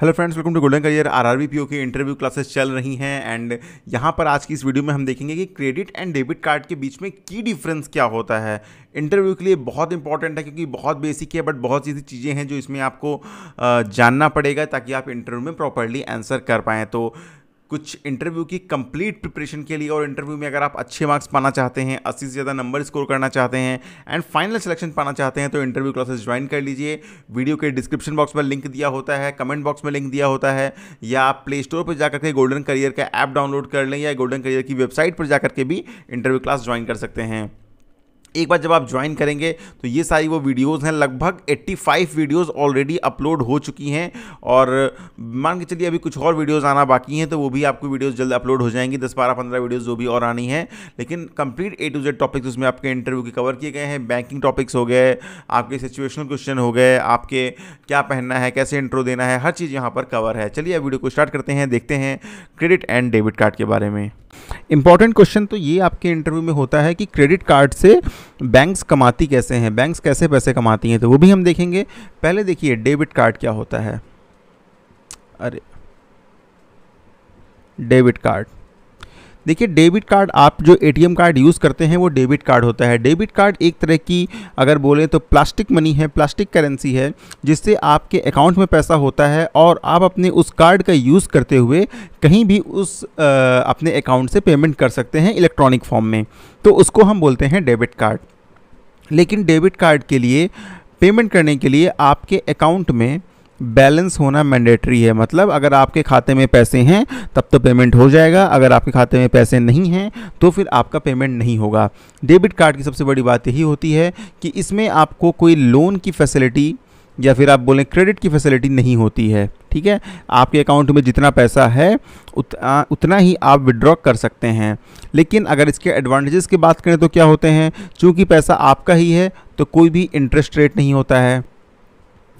hello friends welcome to Golden Career P O की interview classes चल रही हैं एंड यहाँ पर आज की इस वीडियो में हम देखेंगे कि क्रेडिट एंड डेबिट कार्ड के बीच में की डिफरेंस क्या होता है इंटरव्यू के लिए बहुत इंपॉर्टेंट है क्योंकि बहुत बेसिक है बट बहुत सी चीज़ें हैं जो इसमें आपको जानना पड़ेगा ताकि आप इंटरव्यू में प्रॉपरली आंसर कर पाएँ तो कुछ इंटरव्यू की कंप्लीट प्रिपरेशन के लिए और इंटरव्यू में अगर आप अच्छे मार्क्स पाना चाहते हैं अस्सी से ज़्यादा नंबर स्कोर करना चाहते हैं एंड फाइनल सिलेक्शन पाना चाहते हैं तो इंटरव्यू क्लासेस ज्वाइन कर लीजिए वीडियो के डिस्क्रिप्शन बॉक्स में लिंक दिया होता है कमेंट बॉक्स में लिंक दिया होता है या आप प्ले स्टोर पर जाकर के गोल्डन करियर का ऐप डाउनलोड कर लें या गोल्डन करियर की वेबसाइट पर जाकर के भी इंटरव्यू क्लास ज्वाइन कर सकते हैं एक बार जब आप ज्वाइन करेंगे तो ये सारी वो वीडियोस हैं लगभग 85 वीडियोज़ ऑलरेडी अपलोड हो चुकी हैं और मान के चलिए अभी कुछ और वीडियोस आना बाकी हैं तो वो भी आपको वीडियोस जल्द अपलोड हो जाएंगी 10 बारह पंद्रह वीडियोस जो भी और आनी है लेकिन complete A to Z topics उसमें आपके इंटरव्यू के कवर किए गए हैं बैंकिंग टॉपिक्स हो गए आपके सिचुएशनल क्वेश्चन हो गए आपके क्या पहनना है कैसे इंटरव्यू देना है हर चीज़ यहाँ पर कवर है चलिए अब वीडियो को स्टार्ट करते हैं देखते हैं क्रेडिट एंड डेबिट कार्ड के बारे में इंपॉर्टेंट क्वेश्चन तो ये आपके इंटरव्यू में होता है कि क्रेडिट कार्ड से बैंक्स कमाती कैसे हैं बैंक्स कैसे पैसे कमाती हैं तो वो भी हम देखेंगे पहले देखिए डेबिट कार्ड क्या होता है अरे डेबिट कार्ड देखिए डेबिट कार्ड आप जो एटीएम कार्ड यूज़ करते हैं वो डेबिट कार्ड होता है डेबिट कार्ड एक तरह की अगर बोले तो प्लास्टिक मनी है प्लास्टिक करेंसी है जिससे आपके अकाउंट में पैसा होता है और आप अपने उस कार्ड का यूज़ करते हुए कहीं भी उस आ, अपने अकाउंट से पेमेंट कर सकते हैं इलेक्ट्रॉनिक फॉर्म में तो उसको हम बोलते हैं डेबिट कार्ड लेकिन डेबिट कार्ड के लिए पेमेंट करने के लिए आपके अकाउंट में बैलेंस होना मैंडेटरी है मतलब अगर आपके खाते में पैसे हैं तब तो पेमेंट हो जाएगा अगर आपके खाते में पैसे नहीं हैं तो फिर आपका पेमेंट नहीं होगा डेबिट कार्ड की सबसे बड़ी बात यही होती है कि इसमें आपको कोई लोन की फैसिलिटी या फिर आप बोलें क्रेडिट की फैसिलिटी नहीं होती है ठीक है आपके अकाउंट में जितना पैसा है उत, आ, उतना ही आप विड्रॉ कर सकते हैं लेकिन अगर इसके एडवांटेजेस की बात करें तो क्या होते हैं चूँकि पैसा आपका ही है तो कोई भी इंटरेस्ट रेट नहीं होता है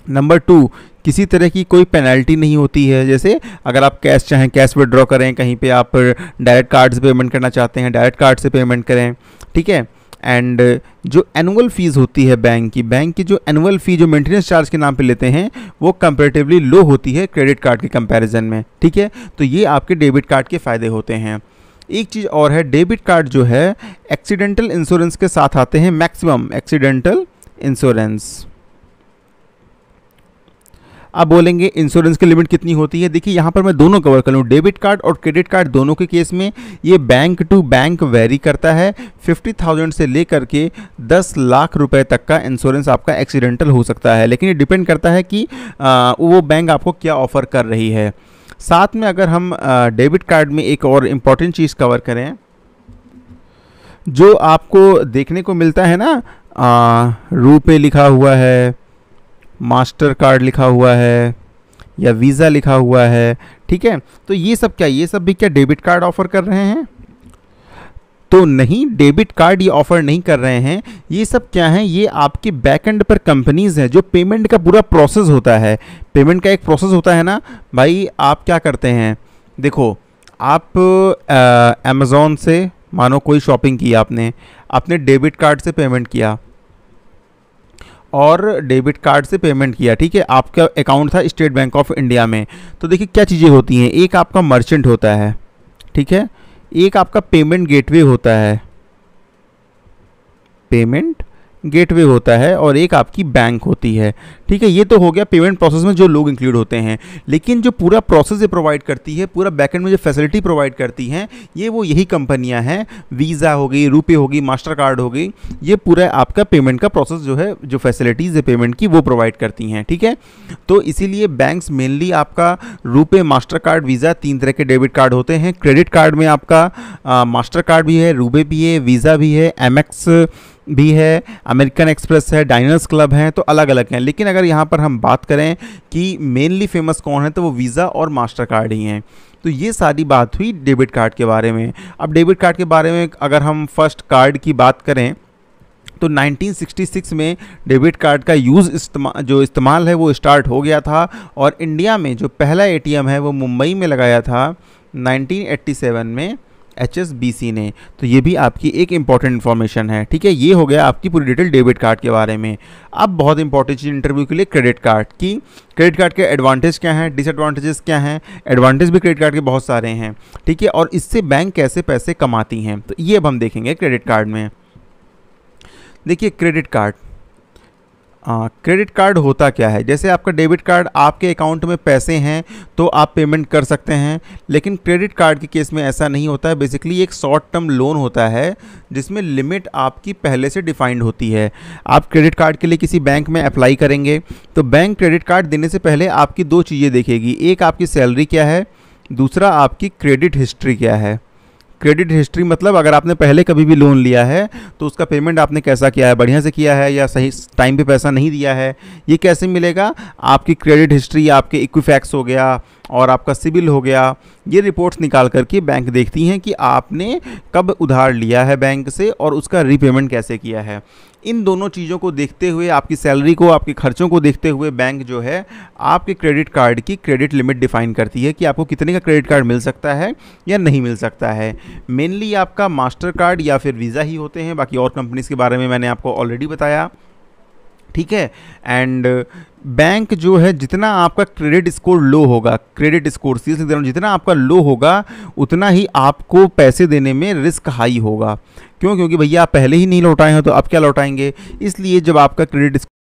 नंबर टू किसी तरह की कोई पेनल्टी नहीं होती है जैसे अगर आप कैश चाहें कैश विड्रॉ करें कहीं पे आप डायरेक्ट कार्ड से पेमेंट करना चाहते हैं डायरेक्ट कार्ड से पेमेंट करें ठीक है एंड जो एनुअल फ़ीस होती है बैंक की बैंक की जो एनुअल फ़ी जो मेंटेनेंस चार्ज के नाम पे लेते हैं वो कंपेरेटिवली लो होती है क्रेडिट कार्ड के कंपैरिजन में ठीक है तो ये आपके डेबिट कार्ड के फ़ायदे होते हैं एक चीज़ और है डेबिट कार्ड जो है एक्सीडेंटल इंश्योरेंस के साथ आते हैं मैक्सिमम एक्सीडेंटल इंश्योरेंस आप बोलेंगे इंश्योरेंस की लिमिट कितनी होती है देखिए यहाँ पर मैं दोनों कवर कर लूँ डेबिट कार्ड और क्रेडिट कार्ड दोनों के केस में ये बैंक टू बैंक वेरी करता है फिफ्टी थाउजेंड से लेकर के दस लाख रुपए तक का इंश्योरेंस आपका एक्सीडेंटल हो सकता है लेकिन ये डिपेंड करता है कि आ, वो बैंक आपको क्या ऑफ़र कर रही है साथ में अगर हम डेबिट कार्ड में एक और इम्पॉर्टेंट चीज़ कवर करें जो आपको देखने को मिलता है ना रूपे लिखा हुआ है मास्टर कार्ड लिखा हुआ है या वीज़ा लिखा हुआ है ठीक है तो ये सब क्या ये सब भी क्या डेबिट कार्ड ऑफर कर रहे हैं तो नहीं डेबिट कार्ड ये ऑफ़र नहीं कर रहे हैं ये सब क्या है ये आपके बैक एंड पर कंपनीज हैं जो पेमेंट का पूरा प्रोसेस होता है पेमेंट का एक प्रोसेस होता है ना भाई आप क्या करते हैं देखो आप अमेज़ोन से मानो कोई शॉपिंग की आपने अपने डेबिट कार्ड से पेमेंट किया और डेबिट कार्ड से पेमेंट किया ठीक है आपका अकाउंट था स्टेट बैंक ऑफ इंडिया में तो देखिए क्या चीज़ें होती हैं एक आपका मर्चेंट होता है ठीक है एक आपका पेमेंट गेटवे होता है पेमेंट गेटवे होता है और एक आपकी बैंक होती है ठीक है ये तो हो गया पेमेंट प्रोसेस में जो लोग इंक्लूड होते हैं लेकिन जो पूरा प्रोसेस ये प्रोवाइड करती है पूरा बैकेंड में जो फैसिलिटी प्रोवाइड करती हैं ये वो यही कंपनियां हैं वीज़ा हो गई रूपे हो गई मास्टर कार्ड हो गई ये पूरा आपका पेमेंट का प्रोसेस जो है जो फैसिलिटीज़ है पेमेंट की वो प्रोवाइड करती हैं ठीक है तो इसीलिए बैंक्स मेनली आपका रूपे मास्टर कार्ड वीज़ा तीन तरह के डेबिट कार्ड होते हैं क्रेडिट कार्ड में आपका मास्टर कार्ड भी है रूपे भी है वीज़ा भी है एम भी है अमेरिकन एक्सप्रेस है डाइनर्स क्लब हैं तो अलग अलग हैं लेकिन अगर यहाँ पर हम बात करें कि मेनली फेमस कौन है तो वो वीज़ा और मास्टर कार्ड ही हैं तो ये सारी बात हुई डेबिट कार्ड के बारे में अब डेबिट कार्ड के बारे में अगर हम फर्स्ट कार्ड की बात करें तो 1966 में डेबिट कार्ड का यूज़ इस्तेमाल जो इस्तेमाल है वो स्टार्ट हो गया था और इंडिया में जो पहला एटीएम है वो मुंबई में लगाया था 1987 में एच ने तो ये भी आपकी एक इंपॉर्टेंट इन्फॉर्मेशन है ठीक है ये हो गया आपकी पूरी डिटेल डेबिट कार्ड के बारे में अब बहुत इंपॉर्टेंट चीज़ इंटरव्यू के लिए क्रेडिट कार्ड की क्रेडिट कार्ड के एडवांटेज क्या हैं डिसएडवांटेजेस क्या हैं एडवांटेज भी क्रेडिट कार्ड के बहुत सारे हैं ठीक है और इससे बैंक कैसे पैसे कमाती हैं तो ये अब हम देखेंगे क्रेडिट कार्ड में देखिए क्रेडिट कार्ड क्रेडिट कार्ड होता क्या है जैसे आपका डेबिट कार्ड आपके अकाउंट में पैसे हैं तो आप पेमेंट कर सकते हैं लेकिन क्रेडिट कार्ड के केस में ऐसा नहीं होता है बेसिकली एक शॉर्ट टर्म लोन होता है जिसमें लिमिट आपकी पहले से डिफाइंड होती है आप क्रेडिट कार्ड के लिए किसी बैंक में अप्लाई करेंगे तो बैंक क्रेडिट कार्ड देने से पहले आपकी दो चीज़ें देखेगी एक आपकी सैलरी क्या है दूसरा आपकी क्रेडिट हिस्ट्री क्या है क्रेडिट हिस्ट्री मतलब अगर आपने पहले कभी भी लोन लिया है तो उसका पेमेंट आपने कैसा किया है बढ़िया से किया है या सही टाइम पे पैसा नहीं दिया है ये कैसे मिलेगा आपकी क्रेडिट हिस्ट्री आपके इक्विफैक्स हो गया और आपका सिविल हो गया ये रिपोर्ट्स निकाल करके बैंक देखती हैं कि आपने कब उधार लिया है बैंक से और उसका रीपेमेंट कैसे किया है इन दोनों चीज़ों को देखते हुए आपकी सैलरी को आपके खर्चों को देखते हुए बैंक जो है आपके क्रेडिट कार्ड की क्रेडिट लिमिट डिफाइन करती है कि आपको कितने का क्रेडिट कार्ड मिल सकता है या नहीं मिल सकता है मेनली आपका मास्टर कार्ड या फिर वीज़ा ही होते हैं बाकी और कंपनीज़ के बारे में मैंने आपको ऑलरेडी बताया ठीक है एंड बैंक uh, जो है जितना आपका क्रेडिट स्कोर लो होगा क्रेडिट स्कोर जितना आपका लो होगा उतना ही आपको पैसे देने में रिस्क हाई होगा क्यों क्योंकि भैया आप पहले ही नहीं लौटाए हैं तो आप क्या लौटाएंगे इसलिए जब आपका क्रेडिट